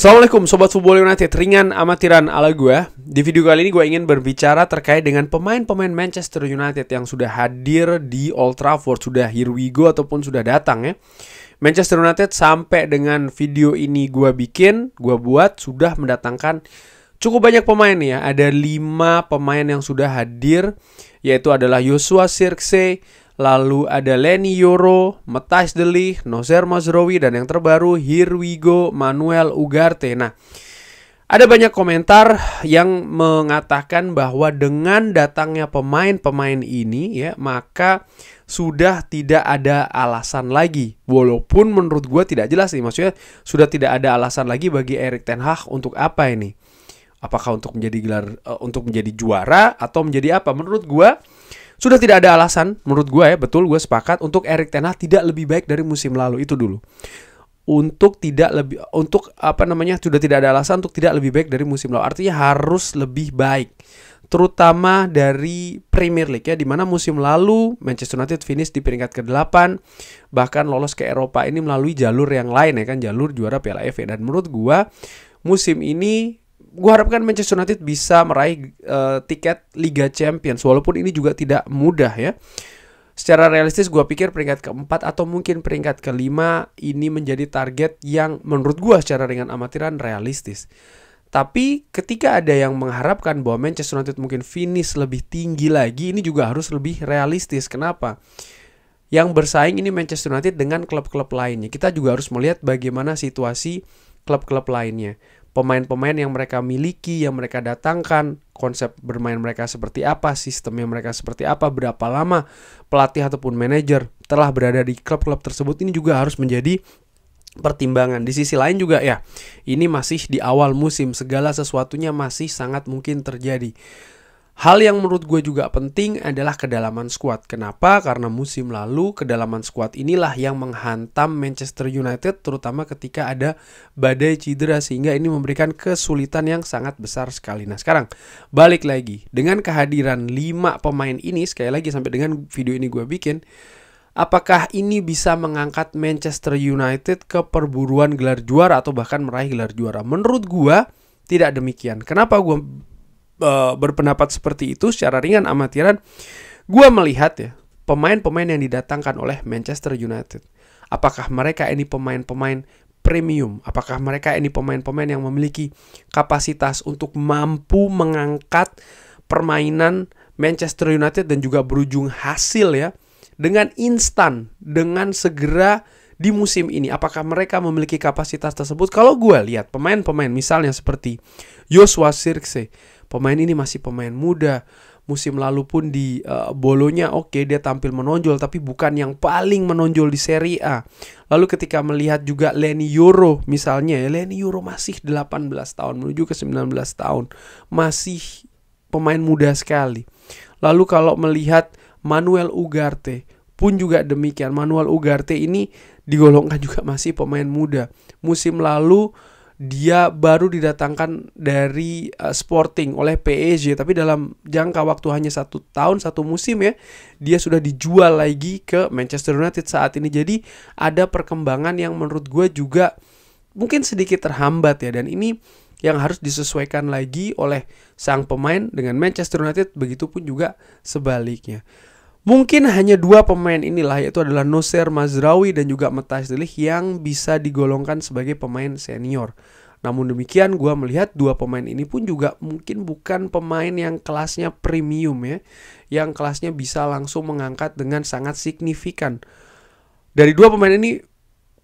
Assalamualaikum Sobat Football United, ringan amatiran ala gue. Di video kali ini gue ingin berbicara terkait dengan pemain-pemain Manchester United yang sudah hadir di Old Trafford, sudah here we go ataupun sudah datang ya. Manchester United sampai dengan video ini gue bikin, gue buat, sudah mendatangkan cukup banyak pemain ya. Ada 5 pemain yang sudah hadir, yaitu adalah Joshua Sirkse, Lalu ada Lenny Yoro, De Ligt, Nozer Mazrowi, dan yang terbaru Hirwigo Manuel Ugarte. Nah, ada banyak komentar yang mengatakan bahwa dengan datangnya pemain-pemain ini ya, maka sudah tidak ada alasan lagi. Walaupun menurut gue tidak jelas nih, maksudnya sudah tidak ada alasan lagi bagi Erik Ten Hag untuk apa ini. Apakah untuk menjadi gelar uh, untuk menjadi juara atau menjadi apa? Menurut gue sudah tidak ada alasan, menurut gue ya, betul gue sepakat untuk Erik Ten Hag tidak lebih baik dari musim lalu itu dulu. Untuk tidak lebih, untuk apa namanya, sudah tidak ada alasan untuk tidak lebih baik dari musim lalu. Artinya harus lebih baik terutama dari Premier League ya di mana musim lalu Manchester United finish di peringkat ke-8 bahkan lolos ke Eropa ini melalui jalur yang lain ya kan jalur juara Piala FA dan menurut gua musim ini gue harapkan Manchester United bisa meraih uh, tiket Liga Champions walaupun ini juga tidak mudah ya. Secara realistis gue pikir peringkat keempat atau mungkin peringkat kelima ini menjadi target yang menurut gue secara ringan amatiran realistis. Tapi ketika ada yang mengharapkan bahwa Manchester United mungkin finish lebih tinggi lagi, ini juga harus lebih realistis. Kenapa? Yang bersaing ini Manchester United dengan klub-klub lainnya. Kita juga harus melihat bagaimana situasi klub-klub lainnya pemain-pemain yang mereka miliki, yang mereka datangkan, konsep bermain mereka seperti apa, sistemnya mereka seperti apa, berapa lama pelatih ataupun manajer telah berada di klub-klub tersebut ini juga harus menjadi pertimbangan. Di sisi lain juga ya, ini masih di awal musim, segala sesuatunya masih sangat mungkin terjadi. Hal yang menurut gue juga penting adalah kedalaman squad. Kenapa? Karena musim lalu kedalaman squad inilah yang menghantam Manchester United terutama ketika ada badai cedera sehingga ini memberikan kesulitan yang sangat besar sekali. Nah, sekarang balik lagi dengan kehadiran 5 pemain ini sekali lagi sampai dengan video ini gue bikin Apakah ini bisa mengangkat Manchester United ke perburuan gelar juara atau bahkan meraih gelar juara? Menurut gue tidak demikian. Kenapa gue? Eh, berpendapat seperti itu secara ringan amatiran, gue melihat ya pemain-pemain yang didatangkan oleh Manchester United. Apakah mereka ini pemain-pemain premium? Apakah mereka ini pemain-pemain yang memiliki kapasitas untuk mampu mengangkat permainan Manchester United dan juga berujung hasil ya dengan instan, dengan segera di musim ini apakah mereka memiliki kapasitas tersebut kalau gue lihat pemain-pemain misalnya seperti Joshua Sirkse Pemain ini masih pemain muda. Musim lalu pun di uh, bolonya oke okay, dia tampil menonjol tapi bukan yang paling menonjol di Serie A. Lalu ketika melihat juga Leni Yoro misalnya, ya Leni Yoro masih 18 tahun menuju ke 19 tahun. Masih pemain muda sekali. Lalu kalau melihat Manuel Ugarte pun juga demikian. Manuel Ugarte ini digolongkan juga masih pemain muda. Musim lalu dia baru didatangkan dari uh, Sporting oleh PSG tapi dalam jangka waktu hanya satu tahun satu musim ya dia sudah dijual lagi ke Manchester United saat ini jadi ada perkembangan yang menurut gue juga mungkin sedikit terhambat ya dan ini yang harus disesuaikan lagi oleh sang pemain dengan Manchester United begitupun juga sebaliknya Mungkin hanya dua pemain inilah yaitu adalah Noser Mazraoui dan juga Metas Delik yang bisa digolongkan sebagai pemain senior. Namun demikian gue melihat dua pemain ini pun juga mungkin bukan pemain yang kelasnya premium ya. Yang kelasnya bisa langsung mengangkat dengan sangat signifikan. Dari dua pemain ini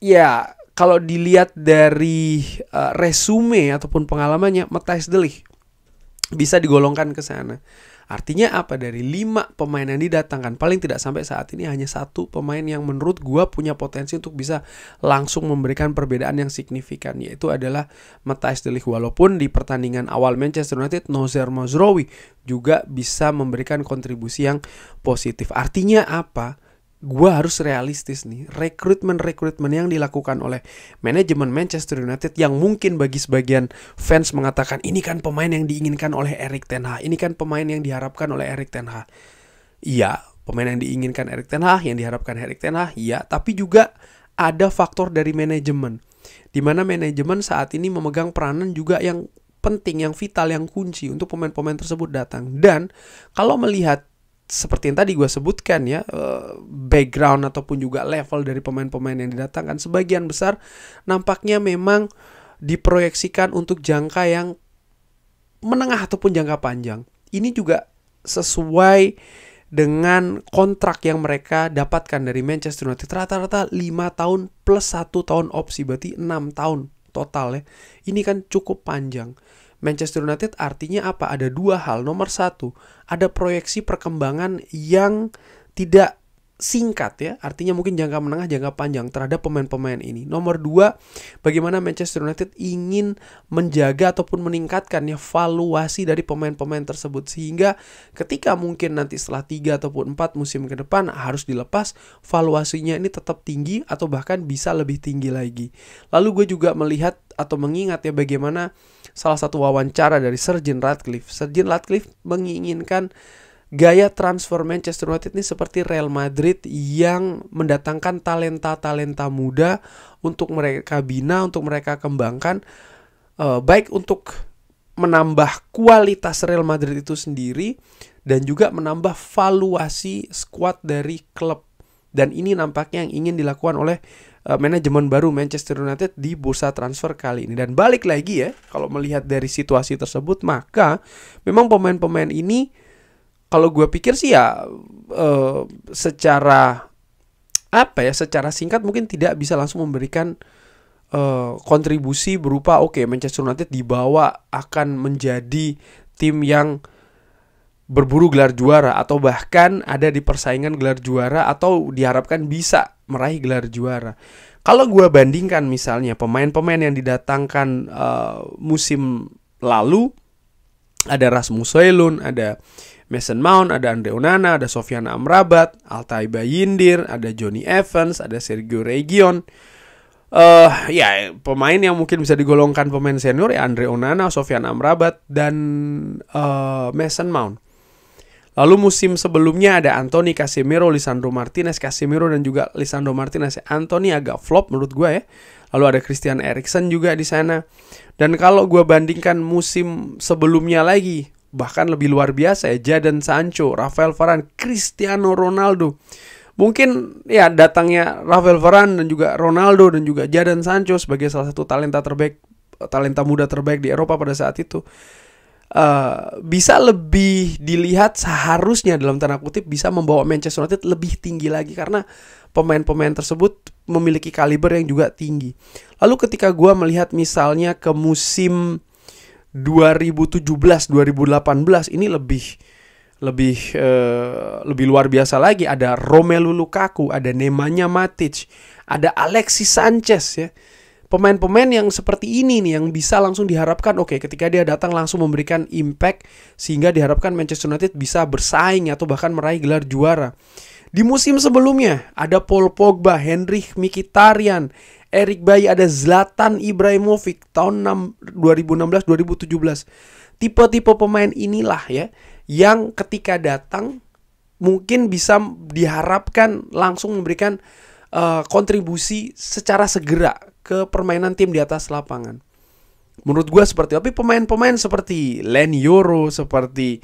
ya kalau dilihat dari uh, resume ataupun pengalamannya Metas Delik bisa digolongkan ke sana. Artinya apa? Dari lima pemain yang didatangkan paling tidak sampai saat ini hanya satu pemain yang menurut gua punya potensi untuk bisa langsung memberikan perbedaan yang signifikan yaitu adalah Matthijs Delik. walaupun di pertandingan awal Manchester United Nozer Mazrowi juga bisa memberikan kontribusi yang positif. Artinya apa? gue harus realistis nih rekrutmen rekrutmen yang dilakukan oleh manajemen Manchester United yang mungkin bagi sebagian fans mengatakan ini kan pemain yang diinginkan oleh Erik Ten Hag ini kan pemain yang diharapkan oleh Erik Ten Hag iya pemain yang diinginkan Erik Ten Hag yang diharapkan Erik Ten Hag iya tapi juga ada faktor dari manajemen di mana manajemen saat ini memegang peranan juga yang penting yang vital yang kunci untuk pemain-pemain tersebut datang dan kalau melihat seperti yang tadi gue sebutkan ya eh, background ataupun juga level dari pemain-pemain yang didatangkan sebagian besar nampaknya memang diproyeksikan untuk jangka yang menengah ataupun jangka panjang. Ini juga sesuai dengan kontrak yang mereka dapatkan dari Manchester United rata-rata 5 tahun plus 1 tahun opsi berarti 6 tahun total ya. Ini kan cukup panjang. Manchester United artinya apa? Ada dua hal. Nomor satu, ada proyeksi perkembangan yang tidak singkat ya, artinya mungkin jangka menengah, jangka panjang terhadap pemain-pemain ini. Nomor dua, bagaimana Manchester United ingin menjaga ataupun meningkatkan ya valuasi dari pemain-pemain tersebut sehingga ketika mungkin nanti setelah tiga ataupun empat musim ke depan harus dilepas, valuasinya ini tetap tinggi atau bahkan bisa lebih tinggi lagi. Lalu gue juga melihat atau mengingat ya bagaimana salah satu wawancara dari Sergin Radcliffe, Sergin Radcliffe menginginkan gaya transfer Manchester United ini seperti Real Madrid yang mendatangkan talenta-talenta muda untuk mereka bina, untuk mereka kembangkan uh, baik untuk menambah kualitas Real Madrid itu sendiri dan juga menambah valuasi skuad dari klub. Dan ini nampaknya yang ingin dilakukan oleh Eh, manajemen baru Manchester United di bursa transfer kali ini. Dan balik lagi ya, kalau melihat dari situasi tersebut, maka memang pemain-pemain ini kalau gue pikir sih ya uh, secara apa ya, secara singkat mungkin tidak bisa langsung memberikan uh, kontribusi berupa oke okay, Manchester United dibawa akan menjadi tim yang berburu gelar juara atau bahkan ada di persaingan gelar juara atau diharapkan bisa meraih gelar juara. Kalau gue bandingkan misalnya pemain-pemain yang didatangkan uh, musim lalu ada Rasmus Højlund, ada Mason Mount, ada Andre Onana, ada Sofyan Amrabat, Altai Bayindir, ada Johnny Evans, ada Sergio Region. Uh, eh, ya pemain yang mungkin bisa digolongkan pemain senior ya Andre Onana, Sofyan Amrabat dan uh, Mason Mount. Lalu musim sebelumnya ada Anthony Casemiro, Lisandro Martinez, Casemiro dan juga Lisandro Martinez. Anthony agak flop menurut gue ya. Lalu ada Christian Eriksen juga di sana. Dan kalau gue bandingkan musim sebelumnya lagi, bahkan lebih luar biasa ya. Jadon Sancho, Rafael Varane, Cristiano Ronaldo. Mungkin ya datangnya Rafael Varane dan juga Ronaldo dan juga Jadon Sancho sebagai salah satu talenta terbaik talenta muda terbaik di Eropa pada saat itu uh, bisa lebih dilihat seharusnya dalam tanda kutip bisa membawa Manchester United lebih tinggi lagi karena pemain-pemain tersebut memiliki kaliber yang juga tinggi. Lalu ketika gue melihat misalnya ke musim 2017-2018 ini lebih lebih uh, lebih luar biasa lagi ada Romelu Lukaku, ada Nemanja Matic, ada Alexis Sanchez ya pemain-pemain yang seperti ini nih yang bisa langsung diharapkan oke okay, ketika dia datang langsung memberikan impact sehingga diharapkan Manchester United bisa bersaing atau bahkan meraih gelar juara. Di musim sebelumnya ada Paul Pogba, Henrikh Mkhitaryan, Erik Bayi, ada Zlatan Ibrahimovic tahun 2016-2017. Tipe-tipe pemain inilah ya yang ketika datang mungkin bisa diharapkan langsung memberikan uh, kontribusi secara segera ke permainan tim di atas lapangan. Menurut gue seperti tapi pemain-pemain seperti Len Yoro, seperti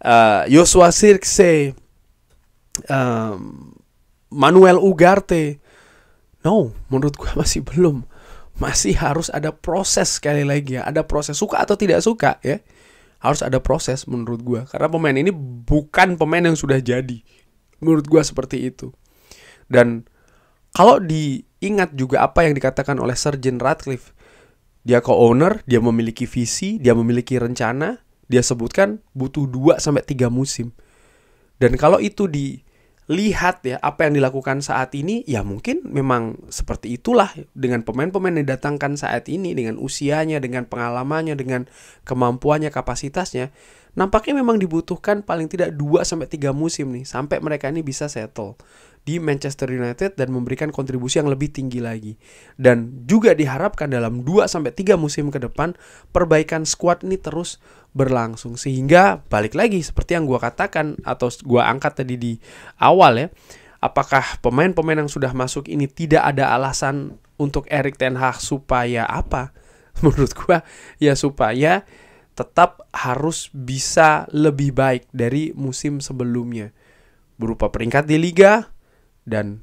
uh, Joshua Sirkse, um, Manuel Ugarte, no, menurut gue masih belum. Masih harus ada proses sekali lagi ya, ada proses suka atau tidak suka ya. Harus ada proses menurut gue karena pemain ini bukan pemain yang sudah jadi. Menurut gue seperti itu. Dan kalau di ingat juga apa yang dikatakan oleh Sir Jen Radcliffe. Dia co-owner, dia memiliki visi, dia memiliki rencana, dia sebutkan butuh 2 sampai 3 musim. Dan kalau itu dilihat ya apa yang dilakukan saat ini, ya mungkin memang seperti itulah dengan pemain-pemain yang datangkan saat ini dengan usianya, dengan pengalamannya, dengan kemampuannya, kapasitasnya, nampaknya memang dibutuhkan paling tidak 2 sampai 3 musim nih sampai mereka ini bisa settle di Manchester United dan memberikan kontribusi yang lebih tinggi lagi. Dan juga diharapkan dalam 2 sampai 3 musim ke depan perbaikan squad ini terus berlangsung sehingga balik lagi seperti yang gua katakan atau gua angkat tadi di awal ya. Apakah pemain-pemain yang sudah masuk ini tidak ada alasan untuk Erik Ten Hag supaya apa? Menurut gua ya supaya tetap harus bisa lebih baik dari musim sebelumnya berupa peringkat di liga, dan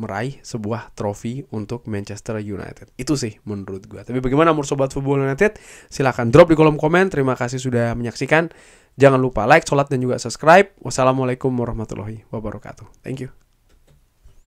meraih sebuah trofi untuk Manchester United. Itu sih menurut gue. Tapi bagaimana menurut Sobat Football United? Silahkan drop di kolom komen. Terima kasih sudah menyaksikan. Jangan lupa like, sholat, dan juga subscribe. Wassalamualaikum warahmatullahi wabarakatuh. Thank you.